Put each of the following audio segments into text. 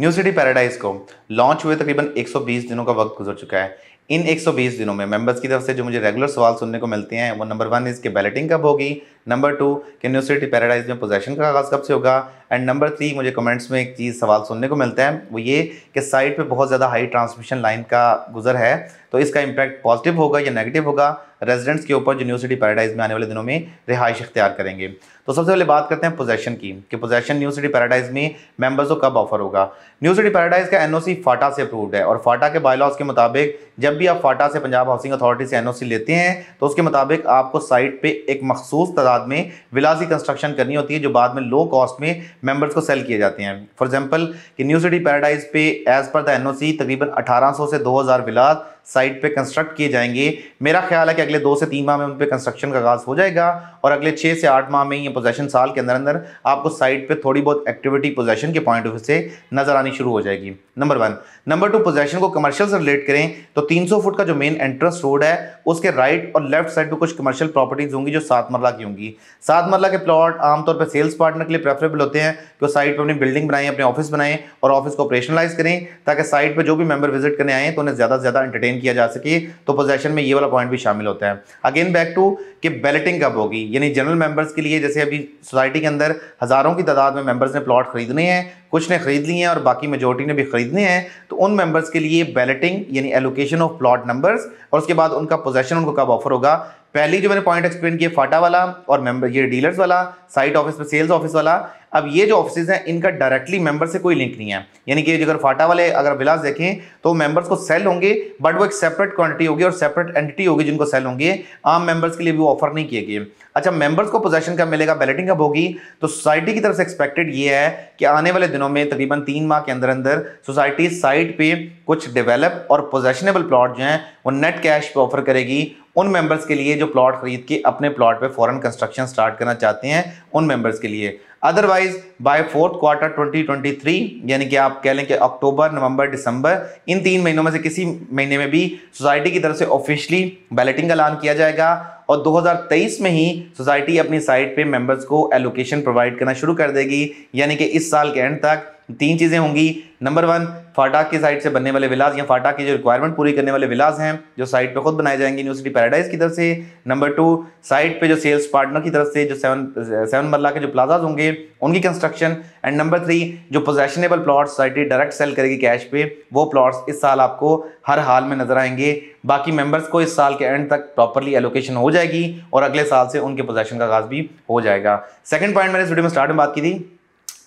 new city Paradise को launch हुए तकरीबन 120 दिनों का वक्त गुजर चुका है इन 120 दिनों में मेंबर्स की तरफ से जो मुझे रेगुलर सवाल सुनने को मिलते हैं वो नंबर वन इसके बैलेटिंग कब होगी नंबर टू कि न्यू सिटी पैराडाइज में पोजेशन का आगाज़ कब से होगा एंड नंबर थ्री मुझे कमेंट्स में एक चीज़ सवाल सुनने को मिलता है वो ये कि साइट पर बहुत ज़्यादा हाई ट्रांसमिशन लाइन का गुजर है तो इसका इम्पैक्ट पॉजिटिव होगा या नेगेटिव होगा रेजिडेंट्स के ऊपर यूनिवर्सिटी पैराडाइज में आने वाले दिनों में रिहाइश इख्तियार करेंगे तो सबसे पहले बात करते हैं पोजेशन की कि पोजेशन न्यू सिटी पैराडाइज में मेंबर्स को कब ऑफर होगा न्यू सिटी पैराडाइज का एनओसी फाटा से अप्रूव्ड है और फाटा के बायलॉज के मुताबिक जब भी आप फाटा से पंजाब हाउसिंग अथॉरिटी से एनओसी लेते हैं तो उसके मुताबिक आपको साइट पे एक मखसूस तादाद में विलासी कंस्ट्रक्शन करनी होती है जो बाद में लो कॉस्ट में मेम्बर्स को सेल किए जाते हैं फॉर एग्जाम्पल कि न्यू सिटी पैराडाइज पे as per the N O C तकरीबन अठारह सौ से दो हज़ार विलास साइट पे कंस्ट्रक्ट किए जाएंगे मेरा ख्याल है कि अगले दो से तीन माह में उन पर कंस्ट्रक्शन का आगाज़ हो जाएगा और अगले छः से आठ माह में ये पोजेशन साल के अंदर अंदर आपको साइट पे थोड़ी बहुत एक्टिविटी पोजेशन के पॉइंट ऑफ व्यू से नज़र आनी शुरू हो जाएगी number one number two possession को कमर्शियल से रिलेट करें तो तीन फुट का जो मेन एंट्रेंस रोड है उसके राइट और लेफ्ट साइड पर कुछ कमर्शियल प्रॉपर्टीज़ होंगी जो सात मरला की होंगी सात मरला के प्लॉट आमतौर पर सेल्स पार्टनर के लिए प्रेफरेबल होते हैं कि साइट पर अपनी बिल्डिंग बनाएं अपने ऑफिस बनाएं और ऑफिस को ऑपरेशनलाइज करें ताकि साइट पर जो भी मेम्बर विजिट करने आए तो उन्हें ज़्यादा से ज़्यादा इंटरटेन अटेन किया जा सके तो पोजेशन में ये वाला पॉइंट भी शामिल होता है अगेन बैक टू कि बैलेटिंग कब होगी यानी जनरल मेंबर्स के लिए जैसे अभी सोसाइटी के अंदर हज़ारों की तादाद में मेंबर्स ने प्लॉट खरीदने हैं कुछ ने खरीद लिए हैं और बाकी मेजोरिटी ने भी खरीदने हैं तो उन मेंबर्स के लिए बैलेटिंग यानी एलोकेशन ऑफ प्लॉट नंबर्स और उसके बाद उनका पोजेशन उनको कब ऑफर होगा पहली जो मैंने पॉइंट एक्सप्लेन किया फाटा वाला और मेंबर ये डीलर्स वाला साइट ऑफिस में सेल्स ऑफिस वाला अब ये जो ऑफिस हैं इनका डायरेक्टली मेंबर से कोई लिंक नहीं है यानी कि अगर फाटा वाले अगर विलास देखें तो मेंबर्स को सेल होंगे बट वो एक सेपरेट क्वांटिटी होगी और सेपरेट एंटिटी होगी जिनको सेल होंगे आम मेंबर्स के लिए भी वो ऑफर नहीं किए गए अच्छा मेंबर्स को पोजेशन कब मिलेगा बैलेटिंग कब होगी तो सोसाइटी की तरफ से एक्सपेक्टेड ये है कि आने वाले दिनों में तकरीबन तीन माह के अंदर अंदर सोसाइटी साइट पर कुछ डिवेलप और पोजेशनेबल प्लॉट जो हैं वो नेट कैश पर ऑफर करेगी उन मेंबर्स के लिए जो प्लॉट खरीद के अपने प्लॉट पे फॉरन कंस्ट्रक्शन स्टार्ट करना चाहते हैं उन मेंबर्स के लिए अदरवाइज बाय फोर्थ क्वार्टर 2023 यानी कि आप कह लें कि अक्टूबर नवंबर दिसंबर इन तीन महीनों में से किसी महीने में भी सोसाइटी की तरफ से ऑफिशियली बैलेटिंग का ऐलान किया जाएगा और 2023 में ही सोसाइटी अपनी साइट पे मेंबर्स को एलोकेशन प्रोवाइड करना शुरू कर देगी यानी कि इस साल के एंड तक तीन चीज़ें होंगी नंबर वन फाटा की साइड से बनने वाले विलाज या फाटा की जो रिक्वायरमेंट पूरी करने वाले विलाज हैं जो साइट पे खुद बनाए जाएंगे यूनिवर्सिटी पैराडाइज की तरफ से नंबर टू साइट पे जो सेल्स पार्टनर की तरफ से जो सेवन सेवन मरला के जो प्लाजाज होंगे उनकी कंस्ट्रक्शन एंड नंबर थ्री जो possessionable plots society direct sale करेगी कैश पे वो प्लॉट्स इस साल आपको हर हाल में नजर आएंगे बाकी मेम्बर्स को इस साल के एंड तक प्रॉपरली एलोकेशन हो जाएगी और अगले साल से उनके पोजेशन का आगाज भी हो जाएगा सेकेंड पॉइंट मैंने स्टूडियो में स्टार्ट में बात की थी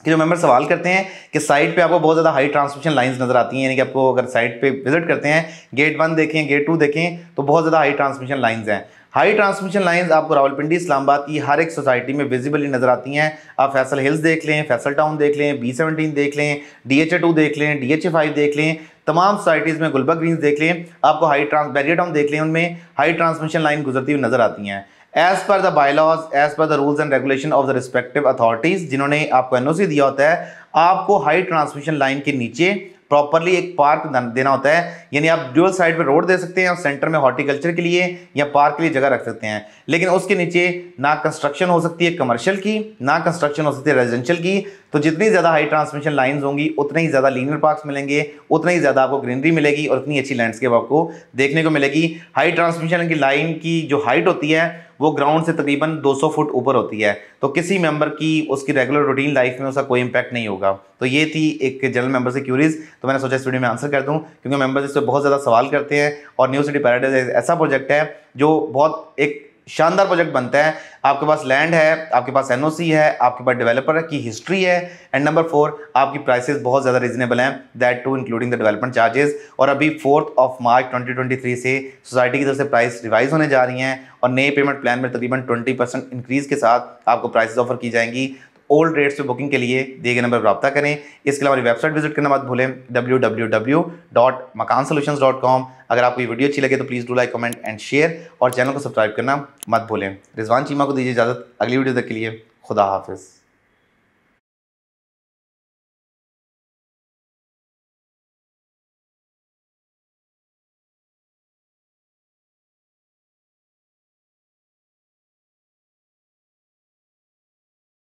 कि जो मेंबर सवाल करते हैं कि साइट पे आपको बहुत ज़्यादा हाई ट्रांसमिशन लाइंस नज़र आती हैं यानी कि आपको अगर साइड पे विजिट करते हैं गेट वन देखें गेट टू देखें तो बहुत ज़्यादा हाई ट्रांसमिशन लाइंस हैं हाई ट्रांसमिशन लाइंस आपको रावलपिंडी इस्लामाबाद की हर एक सोसाइटी में विजिबली नज़र आती हैं आप फैसल हिल्स देख लें फैसल टाउन देख लें बी सेवनटीन देख लें डी एच ए टू देख लें डी एच ए फाइव देख लें तमाम सोसाइटीज़ में गुलबर्ग ग्रीन देख लें आपको हाई ट्रांस बैरियर टाउन देख लें उनमें हाई ट्रांसमिशन लाइन गुजरती हुई नज़र आती हैं as per the bylaws as per the rules and regulation of the respective authorities जिन्होंने आपको एन दिया होता है आपको हाई ट्रांसमिशन लाइन के नीचे प्रॉपरली एक पार्क देना होता है यानी आप ड्यूअल साइड पे रोड दे सकते हैं और सेंटर में हॉर्टिकल्चर के लिए या पार्क के लिए जगह रख सकते हैं लेकिन उसके नीचे ना कंस्ट्रक्शन हो सकती है कमर्शियल की ना कंस्ट्रक्शन हो सकती है रेजिडेंशियल की तो जितनी ज़्यादा हाई ट्रांसमिशन लाइन्स होंगी उतने ही ज़्यादा लीनियर पार्क्स मिलेंगे उतने ही ज़्यादा आपको ग्रीनरी मिलेगी और उतनी अच्छी लैंडस्केप आपको देखने को मिलेगी हाई ट्रांसमिशन की लाइन की जो हाइट होती है वो ग्राउंड से तकरीबन 200 फुट ऊपर होती है तो किसी मेंबर की उसकी रेगुलर रूटीन लाइफ में उसका कोई इंपैक्ट नहीं होगा तो ये थी एक जनरल मेंबर से क्यूरीज तो मैंने सोचा इस वीडियो में आंसर कर दूं क्योंकि मेंबर्स पर बहुत ज़्यादा सवाल करते हैं और न्यू सिटी पैराडाइज ऐसा प्रोजेक्ट है जो बहुत एक शानदार प्रोजेक्ट बनते हैं आपके पास लैंड है आपके पास एनओसी है आपके पास डेवलपर की हिस्ट्री है एंड नंबर फोर आपकी प्राइसेस बहुत ज़्यादा रीजनेबल हैं that to including the development charges और अभी फोर्थ ऑफ मार्च 2023 से सोसाइटी की तरफ से प्राइस रिवाइज होने जा रही हैं और नए पेमेंट प्लान में तकरीबन ट्वेंटी इंक्रीज़ के साथ आपको प्राइस ऑफर की जाएंगी ओल्ड रेट्स पे बुकिंग के लिए दिए गए नंबर पर रब्ता करें इसके अलावा हमारी वेबसाइट विजिट करना मत भूलें डब्ल्यू अगर आपको ये वीडियो अच्छी लगे तो please do like comment and share और चैनल को सब्सक्राइब करना मत भूलें रिजवान चीमा को दीजिए इजाज़त अगली वीडियो तक के लिए खुदा हाफिज़